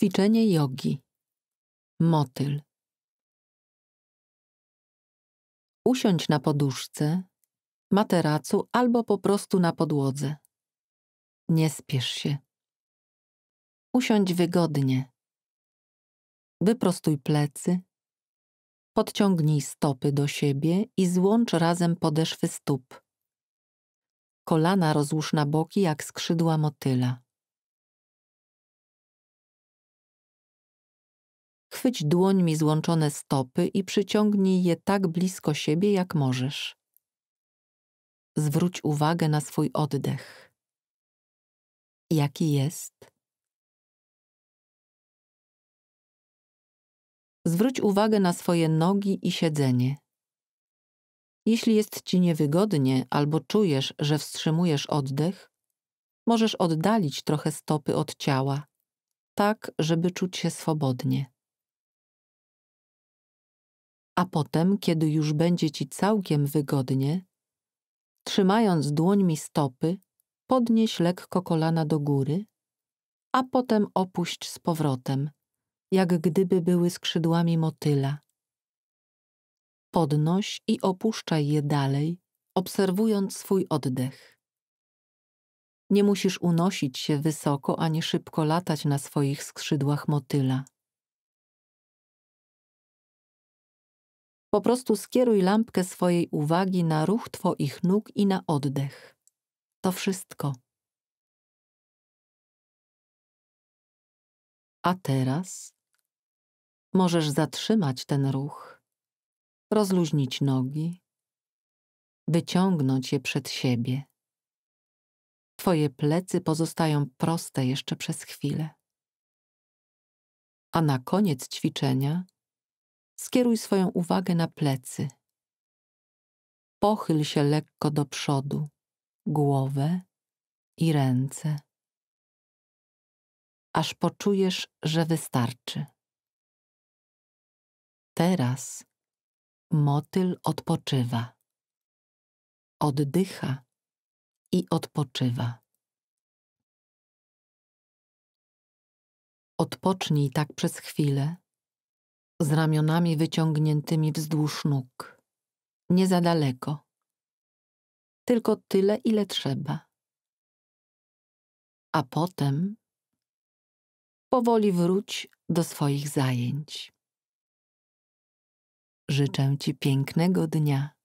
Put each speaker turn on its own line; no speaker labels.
Ćwiczenie jogi. Motyl.
Usiądź na poduszce, materacu albo po prostu na podłodze. Nie spiesz się. Usiądź wygodnie. Wyprostuj plecy. Podciągnij stopy do siebie i złącz razem podeszwy stóp. Kolana rozłóż na boki jak skrzydła motyla.
Chwyć dłońmi
złączone stopy i przyciągnij je tak blisko siebie, jak możesz. Zwróć uwagę na swój oddech. Jaki jest? Zwróć uwagę na swoje nogi i siedzenie. Jeśli jest ci niewygodnie albo czujesz, że wstrzymujesz oddech, możesz oddalić trochę stopy od ciała, tak żeby czuć się swobodnie a potem, kiedy już będzie ci całkiem wygodnie, trzymając dłońmi stopy, podnieś lekko kolana do góry, a potem opuść z powrotem, jak gdyby były skrzydłami motyla. Podnoś i opuszczaj je dalej, obserwując swój oddech. Nie musisz unosić się wysoko ani szybko latać na swoich skrzydłach motyla. Po prostu skieruj lampkę swojej uwagi na ruch Twoich nóg i na oddech. To wszystko.
A teraz możesz
zatrzymać ten ruch, rozluźnić nogi, wyciągnąć je przed siebie. Twoje plecy pozostają proste jeszcze przez chwilę. A na koniec ćwiczenia skieruj swoją uwagę na plecy. Pochyl się lekko do przodu, głowę i ręce, aż poczujesz, że wystarczy.
Teraz motyl odpoczywa, oddycha i odpoczywa.
Odpocznij tak przez chwilę z ramionami wyciągniętymi wzdłuż nóg. Nie za daleko. Tylko tyle, ile trzeba. A potem
powoli wróć do swoich zajęć. Życzę Ci pięknego dnia.